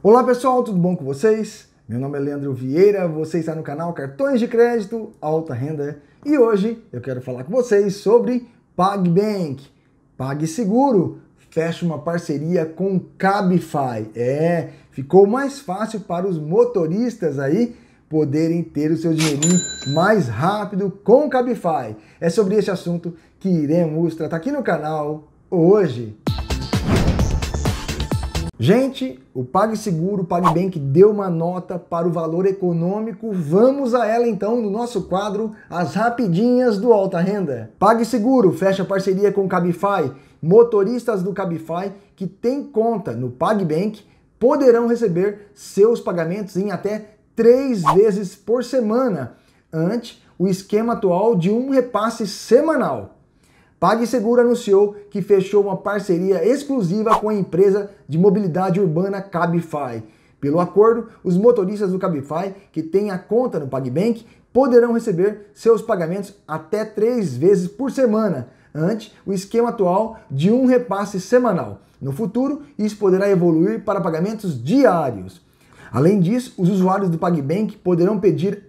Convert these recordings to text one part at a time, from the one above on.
Olá pessoal, tudo bom com vocês? Meu nome é Leandro Vieira, você está no canal Cartões de Crédito Alta Renda e hoje eu quero falar com vocês sobre PagBank, PagSeguro, fecha uma parceria com Cabify. É, ficou mais fácil para os motoristas aí poderem ter o seu dinheirinho mais rápido com Cabify. É sobre esse assunto que iremos tratar aqui no canal hoje. Gente, o PagSeguro, o PagBank deu uma nota para o valor econômico. Vamos a ela então no nosso quadro As Rapidinhas do Alta Renda. PagSeguro fecha parceria com o Cabify. Motoristas do Cabify que têm conta no PagBank poderão receber seus pagamentos em até três vezes por semana, ante o esquema atual de um repasse semanal. PagSeguro anunciou que fechou uma parceria exclusiva com a empresa de mobilidade urbana Cabify. Pelo acordo, os motoristas do Cabify que têm a conta no PagBank poderão receber seus pagamentos até três vezes por semana, ante o esquema atual de um repasse semanal. No futuro, isso poderá evoluir para pagamentos diários. Além disso, os usuários do PagBank poderão pedir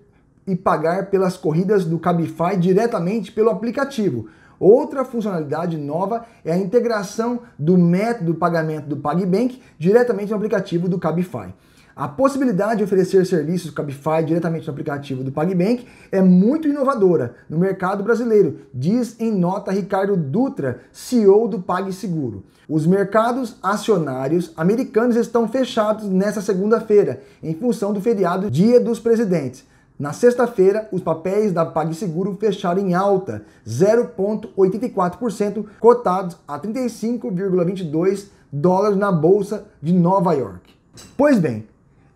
e pagar pelas corridas do Cabify diretamente pelo aplicativo, Outra funcionalidade nova é a integração do método pagamento do PagBank diretamente no aplicativo do Cabify. A possibilidade de oferecer serviços Cabify diretamente no aplicativo do PagBank é muito inovadora no mercado brasileiro, diz em nota Ricardo Dutra, CEO do PagSeguro. Os mercados acionários americanos estão fechados nesta segunda-feira, em função do feriado Dia dos Presidentes. Na sexta-feira, os papéis da PagSeguro fecharam em alta, 0,84%, cotados a 35,22 dólares na bolsa de Nova York. Pois bem,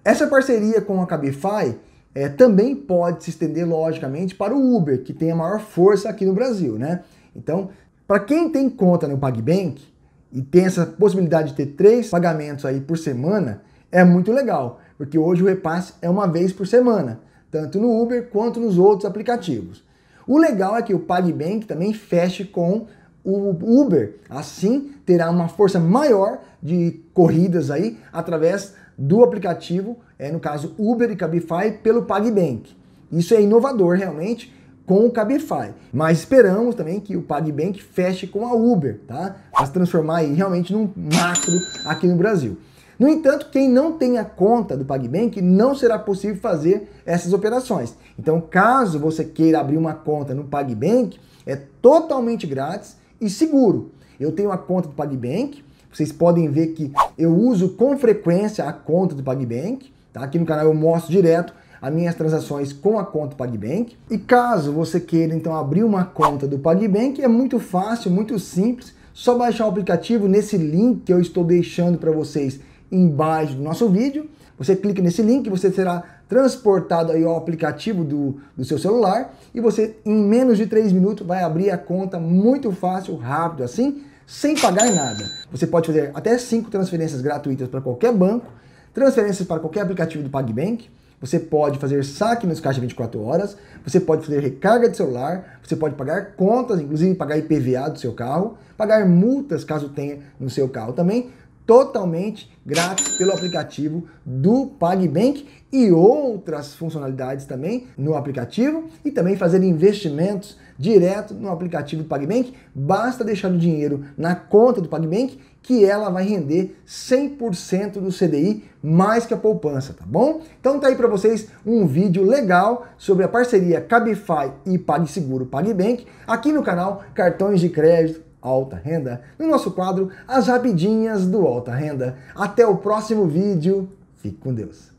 essa parceria com a Cabify é, também pode se estender logicamente para o Uber, que tem a maior força aqui no Brasil, né? Então, para quem tem conta no PagBank e tem essa possibilidade de ter três pagamentos aí por semana, é muito legal, porque hoje o repasse é uma vez por semana tanto no Uber quanto nos outros aplicativos. O legal é que o PagBank também feche com o Uber, assim terá uma força maior de corridas aí através do aplicativo, é no caso Uber e Cabify pelo PagBank. Isso é inovador realmente com o Cabify, mas esperamos também que o PagBank feche com a Uber, tá? Para se transformar aí realmente num macro aqui no Brasil. No entanto, quem não tem a conta do PagBank não será possível fazer essas operações. Então, caso você queira abrir uma conta no PagBank, é totalmente grátis e seguro. Eu tenho a conta do PagBank, vocês podem ver que eu uso com frequência a conta do PagBank, tá? Aqui no canal eu mostro direto as minhas transações com a conta do PagBank. E caso você queira então abrir uma conta do PagBank, é muito fácil, muito simples, só baixar o aplicativo nesse link que eu estou deixando para vocês embaixo do nosso vídeo. Você clica nesse link, você será transportado aí ao aplicativo do, do seu celular e você, em menos de 3 minutos, vai abrir a conta muito fácil, rápido, assim, sem pagar nada. Você pode fazer até 5 transferências gratuitas para qualquer banco, transferências para qualquer aplicativo do PagBank, você pode fazer saque nos caixas 24 horas, você pode fazer recarga de celular, você pode pagar contas, inclusive pagar IPVA do seu carro, pagar multas caso tenha no seu carro também, totalmente grátis pelo aplicativo do PagBank e outras funcionalidades também no aplicativo e também fazer investimentos direto no aplicativo do PagBank. Basta deixar o dinheiro na conta do PagBank que ela vai render 100% do CDI mais que a poupança, tá bom? Então tá aí para vocês um vídeo legal sobre a parceria Cabify e PagSeguro PagBank aqui no canal Cartões de Crédito alta renda, no nosso quadro As Rapidinhas do Alta Renda. Até o próximo vídeo. Fique com Deus.